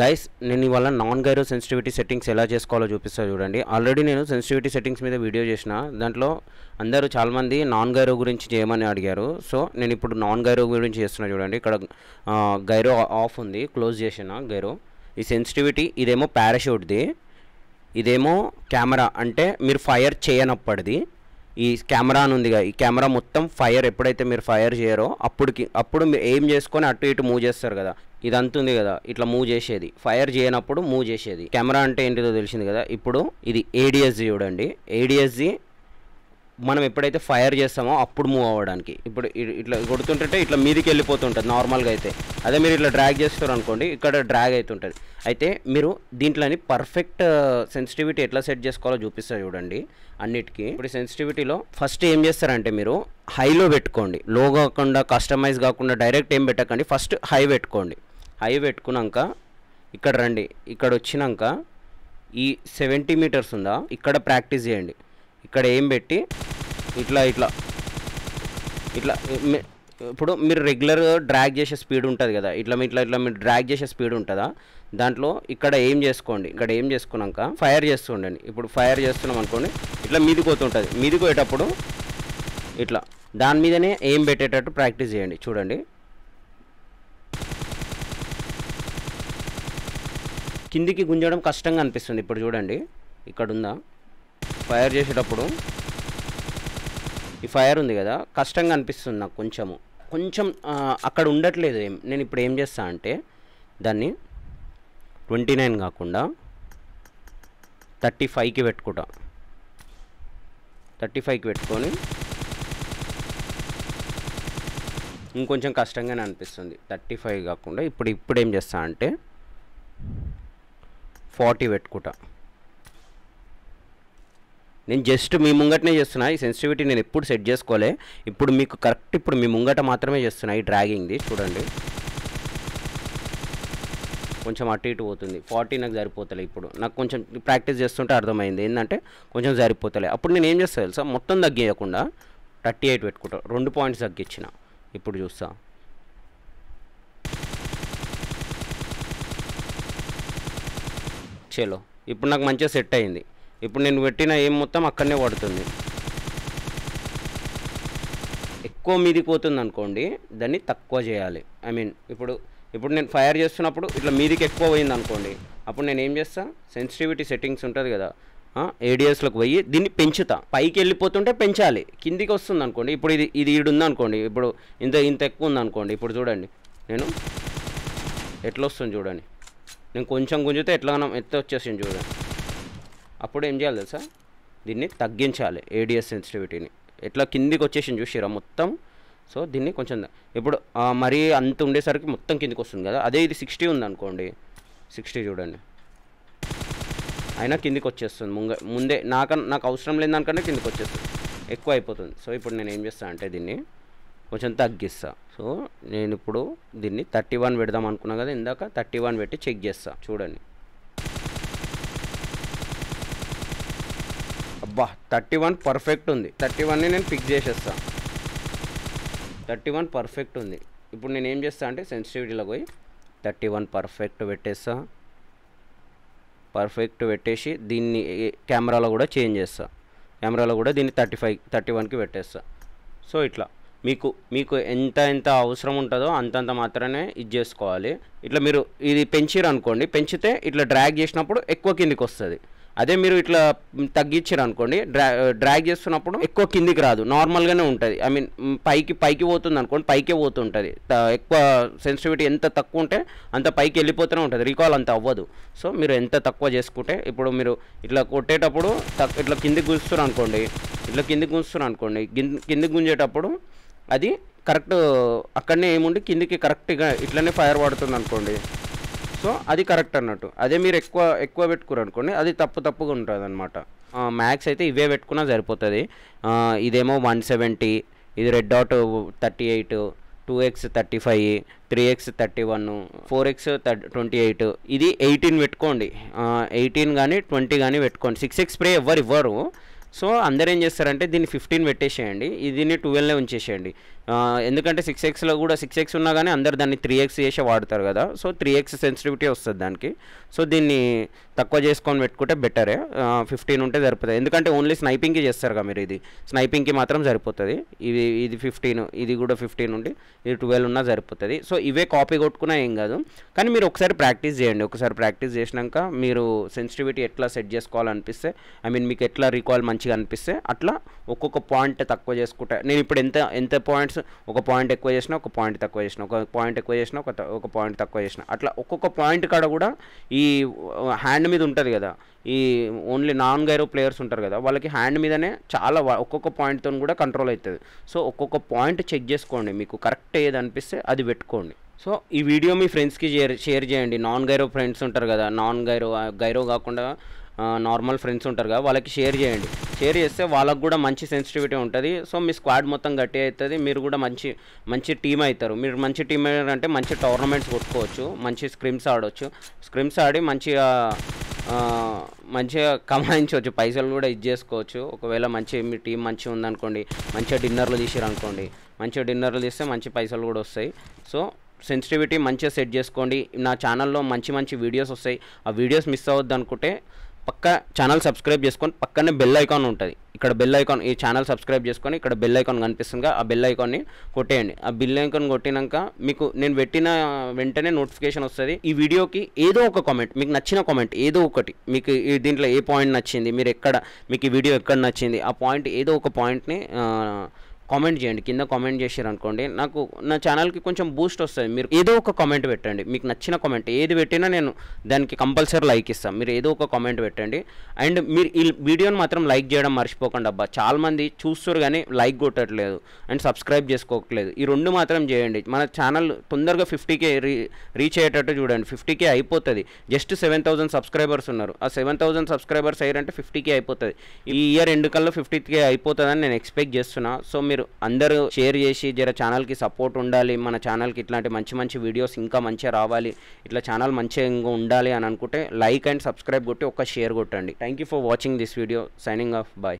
guys నేను ఇవాళ non gyro sensitivity settings ఎలా చేసుకోవాలో చూపిస్తాను చూడండి ఆల్రెడీ నేను సెన్సిటివిటీ సెట్టింగ్స్ మీద వీడియో చేసిన దాంట్లో అందరూ చాలామంది నాన్ గైరో గురించి చేయమని అడిగారు సో నేను ఇప్పుడు నాన్ గైరో గురించి చేస్తున్నా చూడండి ఇక్కడ గైరో ఆఫ్ ఉంది క్లోజ్ చేసిన గైరో ఈ సెన్సిటివిటీ ఇదేమో పారాషూట్ది ఇదేమో కెమెరా అంటే మీరు ఫైర్ చేయనప్పటిది ఈ కెమెరా అని ఉందిగా ఈ కెమెరా మొత్తం ఫైర్ ఎప్పుడైతే మీరు ఫైర్ చేయరో అప్పుడుకి అప్పుడు మీరు ఏం చేసుకొని అటు ఇటు మూవ్ చేస్తారు కదా ఇది అంతుంది కదా ఇట్లా మూవ్ చేసేది ఫైర్ చేయనప్పుడు మూవ్ చేసేది కెమెరా అంటే ఏంటిదో తెలిసింది కదా ఇప్పుడు ఇది ఏడిఎస్జి చూడండి ఏడిఎస్జి మనం ఎప్పుడైతే ఫైర్ చేస్తామో అప్పుడు మూవ్ అవ్వడానికి ఇప్పుడు ఇట్లా కొడుతుంటే ఇట్లా మీదికి వెళ్ళిపోతుంటుంది నార్మల్గా అయితే అదే మీరు ఇట్లా డ్రాగ్ చేస్తారు అనుకోండి ఇక్కడ డ్రాగ్ అవుతుంటుంది అయితే మీరు దీంట్లోని పర్ఫెక్ట్ సెన్సిటివిటీ uh, ఎట్లా సెట్ చేసుకోవాలో చూపిస్తారు చూడండి అన్నిటికీ ఇప్పుడు సెన్సిటివిటీలో ఫస్ట్ ఏం చేస్తారంటే మీరు హైలో పెట్టుకోండి లో కాకుండా కస్టమైజ్ కాకుండా డైరెక్ట్ ఏం పెట్టకండి ఫస్ట్ హై పెట్టుకోండి అవి పెట్టుకున్నాక ఇక్కడ రండి ఇక్కడ వచ్చినాక ఈ సెవెంటీ మీటర్స్ ఉందా ఇక్కడ ప్రాక్టీస్ చేయండి ఇక్కడ ఏం పెట్టి ఇట్లా ఇట్లా ఇట్లా ఇప్పుడు మీరు రెగ్యులర్గా డ్రాగ్ చేసే స్పీడ్ ఉంటుంది కదా ఇట్లా ఇట్లా ఇట్లా మీరు డ్రాగ్ చేసే స్పీడ్ ఉంటుందా దాంట్లో ఇక్కడ ఏం చేసుకోండి ఇక్కడ ఏం చేసుకున్నాక ఫైర్ చేస్తుండండి ఇప్పుడు ఫైర్ చేస్తున్నాం అనుకోండి ఇట్లా మీదికి పోతుంటుంది మీదికి పోయేటప్పుడు ఇట్లా దాని మీదనే ఏం పెట్టేటట్టు ప్రాక్టీస్ చేయండి చూడండి కిందికి గుంజడం కష్టంగా అనిపిస్తుంది ఇప్పుడు చూడండి ఇక్కడ ఉందా ఫైర్ చేసేటప్పుడు ఈ ఫైర్ ఉంది కదా కష్టంగా అనిపిస్తుంది నాకు కొంచెము కొంచెం అక్కడ ఉండట్లేదు ఏం నేను ఇప్పుడు ఏం చేస్తా అంటే దాన్ని ట్వంటీ నైన్ కాకుండా థర్టీ ఫైవ్కి పెట్టుకుంటా థర్టీ ఫైవ్కి పెట్టుకొని ఇంకొంచెం కష్టంగానే అనిపిస్తుంది థర్టీ ఫైవ్ కాకుండా ఇప్పుడు ఇప్పుడు ఏం చేస్తా అంటే ఫార్టీ పెట్టుకుంటా నేను జస్ట్ మీ ముంగటనే చేస్తున్నా ఈ సెన్సిటివిటీ నేను ఎప్పుడు సెట్ చేసుకోలే ఇప్పుడు మీకు కరెక్ట్ ఇప్పుడు మీ ముంగట మాత్రమే చేస్తున్నా ఈ డ్రాగింగ్ది చూడండి కొంచెం అటు ఇటు పోతుంది ఫార్టీ నాకు సరిపోతలే ఇప్పుడు నాకు కొంచెం ప్రాక్టీస్ చేస్తుంటే అర్థమైంది ఏంటంటే కొంచెం సరిపోతలే అప్పుడు నేను ఏం చేస్తాను తెలుసా మొత్తం తగ్గేయకుండా థర్టీ ఎయిట్ పెట్టుకుంటాను రెండు పాయింట్స్ తగ్గించిన ఇప్పుడు చూస్తాను చేలో ఇప్పుడు నాకు మంచిగా సెట్ అయింది ఇప్పుడు నేను పెట్టిన ఏం మొత్తం అక్కడనే పడుతుంది ఎక్కువ మీదికి పోతుంది అనుకోండి దాన్ని తక్కువ చేయాలి ఐ మీన్ ఇప్పుడు ఇప్పుడు నేను ఫైర్ చేస్తున్నప్పుడు ఇట్లా మీదికి ఎక్కువ పోయింది అనుకోండి అప్పుడు నేను ఏం చేస్తా సెన్సిటివిటీ సెట్టింగ్స్ ఉంటుంది కదా ఏడియస్లోకి పోయి దీన్ని పెంచుతా పైకి వెళ్ళిపోతుంటే పెంచాలి కిందికి వస్తుంది అనుకోండి ఇప్పుడు ఇది ఇది ఈడు ఉందనుకోండి ఇప్పుడు ఇంత ఇంత ఎక్కువ ఉందనుకోండి ఇప్పుడు చూడండి నేను ఎట్లా వస్తుంది చూడండి నేను కొంచెం గుంజితే మనం ఎత్త వచ్చేసింది చూడండి అప్పుడు ఏం చేయాలి తెలుసా దీన్ని తగ్గించాలి ఏడిఎస్ సెన్సిటివిటీని ఎట్లా కిందికి వచ్చేసింది చూసిరా మొత్తం సో దీన్ని కొంచెం ఇప్పుడు మరీ అంత ఉండేసరికి మొత్తం కిందికి వస్తుంది కదా అదే ఇది సిక్స్టీ ఉందనుకోండి సిక్స్టీ చూడండి అయినా కిందికి వచ్చేస్తుంది ముంగ ముందే నాకు నాకు అవసరం లేదనుకంటే కిందికి వచ్చేస్తుంది ఎక్కువ అయిపోతుంది సో ఇప్పుడు నేను ఏం చేస్తాను అంటే దీన్ని కొంచెం తగ్గిస్తా సో నేను ఇప్పుడు దీన్ని థర్టీ వన్ పెడదాం అనుకున్నా కదా ఇందాక థర్టీ వన్ పెట్టి చెక్ చేస్తా చూడండి అబ్బా థర్టీ వన్ పర్ఫెక్ట్ ఉంది థర్టీ వన్ని నేను పిక్ చేసేస్తా థర్టీ వన్ పర్ఫెక్ట్ ఉంది ఇప్పుడు నేను ఏం చేస్తా అంటే సెన్సిటివిటీలో పోయి థర్టీ వన్ పర్ఫెక్ట్ పెట్టేస్తా పర్ఫెక్ట్ పెట్టేసి దీన్ని కెమెరాలో కూడా చేంజ్ చేస్తా కెమెరాలో కూడా దీన్ని థర్టీ ఫైవ్ థర్టీ వన్కి పెట్టేస్తా సో ఇట్లా మీకు మీకు ఎంత ఎంత అవసరం ఉంటుందో అంతంత మాత్రమే ఇది చేసుకోవాలి ఇట్లా మీరు ఇది పెంచిరు అనుకోండి పెంచితే ఇట్లా డ్రాగ్ చేసినప్పుడు ఎక్కువ కిందికి వస్తుంది అదే మీరు ఇట్లా తగ్గించారు అనుకోండి డ్రా డ్రాగ్ చేస్తున్నప్పుడు ఎక్కువ కిందికి రాదు నార్మల్గానే ఉంటుంది ఐ మీన్ పైకి పైకి పోతుంది అనుకోండి పైకే పోతుంటుంది ఎక్కువ సెన్సిటివిటీ ఎంత తక్కువ ఉంటే అంత పైకి వెళ్ళిపోతూనే ఉంటుంది రికాల్ అంత అవ్వదు సో మీరు ఎంత తక్కువ చేసుకుంటే ఇప్పుడు మీరు ఇట్లా కొట్టేటప్పుడు ఇట్లా కిందికి గుంజుతున్నారు అనుకోండి ఇట్లా కిందికి గుంజుతున్నారు అనుకోండి కిందికి గుంజేటప్పుడు అది కరెక్ట్ అక్కడనే ఏముండి కిందికి కరెక్ట్గా ఇట్లనే ఫైర్ పడుతుంది అనుకోండి సో అది కరెక్ట్ అన్నట్టు అదే మీరు ఎక్కువ ఎక్కువ పెట్టుకురు అనుకోండి అది తప్పు తప్పుగా ఉంటుంది అనమాట మ్యాక్స్ అయితే ఇవే పెట్టుకున్నా సరిపోతుంది ఇదేమో వన్ సెవెంటీ ఇది red dot thirty eight two X thirty five three X thirty one four X twenty eight ఇది ఎయిటీన్ పెట్టుకోండి ఎయిటీన్ కానీ ట్వంటీ కానీ పెట్టుకోండి సిక్స్ ఎక్స్ స్ప్రే ఎవ్వరు ఇవ్వరు సో అందరు ఏం చేస్తారంటే దీన్ని ఫిఫ్టీన్ పెట్టేసేయండి దీన్ని ట్వెల్వ్నే ఉంచేసేయండి ఎందుకంటే సిక్స్ ఎక్స్లో కూడా సిక్స్ ఎక్స్ ఉన్నా కానీ అందరు దాన్ని త్రీ ఎక్స్ చేసే వాడతారు కదా సో త్రీ ఎక్స్ సెన్సిటివిటీ వస్తుంది దానికి సో దీన్ని తక్కువ చేసుకొని పెట్టుకుంటే బెటరే ఫిఫ్టీన్ ఉంటే సరిపోతుంది ఎందుకంటే ఓన్లీ స్నైపింగ్కి చేస్తారుగా మీరు ఇది స్నైపింగ్కి మాత్రం సరిపోతుంది ఇది ఇది ఫిఫ్టీన్ ఇది కూడా ఫిఫ్టీన్ ఉండి ఇది ట్వెల్వ్ ఉన్నా సరిపోతుంది సో ఇవే కాపీ కొట్టుకున్నా ఏం కాదు కానీ మీరు ఒకసారి ప్రాక్టీస్ చేయండి ఒకసారి ప్రాక్టీస్ చేసినాక మీరు సెన్సిటివిటీ ఎట్లా సెట్ చేసుకోవాలనిపిస్తే ఐ మీన్ మీకు ఎట్లా రికాల్ మంచిగా అనిపిస్తే అట్లా ఒక్కొక్క పాయింట్ తక్కువ చేసుకుంటే నేను ఇప్పుడు ఎంత ఎంత పాయింట్స్ పాయింట్స్ ఒక పాయింట్ ఎక్కువ చేసిన ఒక పాయింట్ తక్కువ చేసిన ఒక పాయింట్ ఎక్కువ చేసిన ఒక ఒక పాయింట్ తక్కువ చేసిన అట్లా ఒక్కొక్క పాయింట్ కాడ కూడా ఈ హ్యాండ్ మీద ఉంటుంది కదా ఈ ఓన్లీ నాన్ గైరో ప్లేయర్స్ ఉంటారు కదా వాళ్ళకి హ్యాండ్ మీదనే చాలా ఒక్కొక్క పాయింట్తో కూడా కంట్రోల్ అవుతుంది సో ఒక్కొక్క పాయింట్ చెక్ చేసుకోండి మీకు కరెక్ట్ ఏది అనిపిస్తే అది పెట్టుకోండి సో ఈ వీడియో మీ ఫ్రెండ్స్కి షేర్ షేర్ చేయండి నాన్ గైరో ఫ్రెండ్స్ ఉంటారు కదా నాన్ గైరో గైరో కాకుండా నార్మల్ ఫ్రెండ్స్ ఉంటారు కదా వాళ్ళకి షేర్ చేయండి షేర్ చేస్తే వాళ్ళకు కూడా మంచి సెన్సిటివిటీ ఉంటుంది సో మీ స్క్వాడ్ మొత్తం గట్టి అవుతుంది మీరు కూడా మంచి మంచి టీం అవుతారు మీరు మంచి టీం అంటే మంచి టోర్నమెంట్స్ కొట్టుకోవచ్చు మంచి స్క్రిమ్స్ ఆడవచ్చు స్క్రిమ్స్ ఆడి మంచిగా మంచిగా కమాయించవచ్చు పైసలు కూడా ఇది చేసుకోవచ్చు ఒకవేళ మంచి మీ టీం మంచిగా ఉందనుకోండి మంచిగా డిన్నర్లు తీసిరనుకోండి మంచిగా డిన్నర్లు తీస్తే మంచి పైసలు కూడా వస్తాయి సో సెన్సిటివిటీ మంచిగా సెట్ చేసుకోండి నా ఛానల్లో మంచి మంచి వీడియోస్ వస్తాయి ఆ వీడియోస్ మిస్ అవ్వద్దు అనుకుంటే పక్క ఛానల్ సబ్స్క్రైబ్ చేసుకొని పక్కనే బెల్ ఐకాన్ ఉంటుంది ఇక్కడ బెల్ ఐకాన్ ఈ ఛానల్ సబ్స్క్రైబ్ చేసుకొని ఇక్కడ బెల్ ఐకాన్ కనిపిస్తుంది ఆ బెల్ ఐకాన్ని కొట్టేయండి ఆ బిల్ ఐకాన్ కొట్టినాక మీకు నేను పెట్టిన వెంటనే నోటిఫికేషన్ వస్తుంది ఈ వీడియోకి ఏదో ఒక కామెంట్ మీకు నచ్చిన కామెంట్ ఏదో ఒకటి మీకు దీంట్లో ఏ పాయింట్ నచ్చింది మీరు ఎక్కడ మీకు ఈ వీడియో ఎక్కడ నచ్చింది ఆ పాయింట్ ఏదో ఒక పాయింట్ని కామెంట్ చేయండి కింద కామెంట్ చేసారు అనుకోండి నాకు నా ఛానల్కి కొంచెం బూస్ట్ వస్తుంది మీరు ఏదో ఒక కామెంట్ పెట్టండి మీకు నచ్చిన కామెంట్ ఏది పెట్టినా నేను దానికి కంపల్సరీ లైక్ ఇస్తాను మీరు ఏదో ఒక కామెంట్ పెట్టండి అండ్ మీరు ఈ వీడియోని మాత్రం లైక్ చేయడం మర్చిపోకండి అబ్బా చాలామంది చూస్తారు కానీ లైక్ కొట్టట్లేదు అండ్ సబ్స్క్రైబ్ చేసుకోవట్లేదు ఈ రెండు మాత్రం చేయండి మన ఛానల్ తొందరగా ఫిఫ్టీకే రీ రీచ్ అయ్యేటట్టు చూడండి ఫిఫ్టీకే అయిపోతుంది జస్ట్ సెవెన్ థౌసండ్ సబ్స్క్రైబర్స్ ఉన్నారు ఆ సెవెన్ థౌసండ్ సబ్స్క్రైబర్స్ అయ్యారంటే ఫిఫ్టీకే అయిపోతుంది ఈ ఇయర్ ఎండు కల్లో ఫిఫ్టీకే అయిపోతుందని నేను ఎక్స్పెక్ట్ చేస్తున్నా సో మీరు మీరు అందరూ షేర్ చేసి జర ఛానల్కి సపోర్ట్ ఉండాలి మన ఛానల్కి ఇట్లాంటి మంచి మంచి వీడియోస్ ఇంకా మంచిగా రావాలి ఇట్లా ఛానల్ మంచిగా ఉండాలి అని అనుకుంటే లైక్ అండ్ సబ్స్క్రైబ్ కొట్టి ఒక షేర్ కొట్టండి thank you for watching this video signing off bye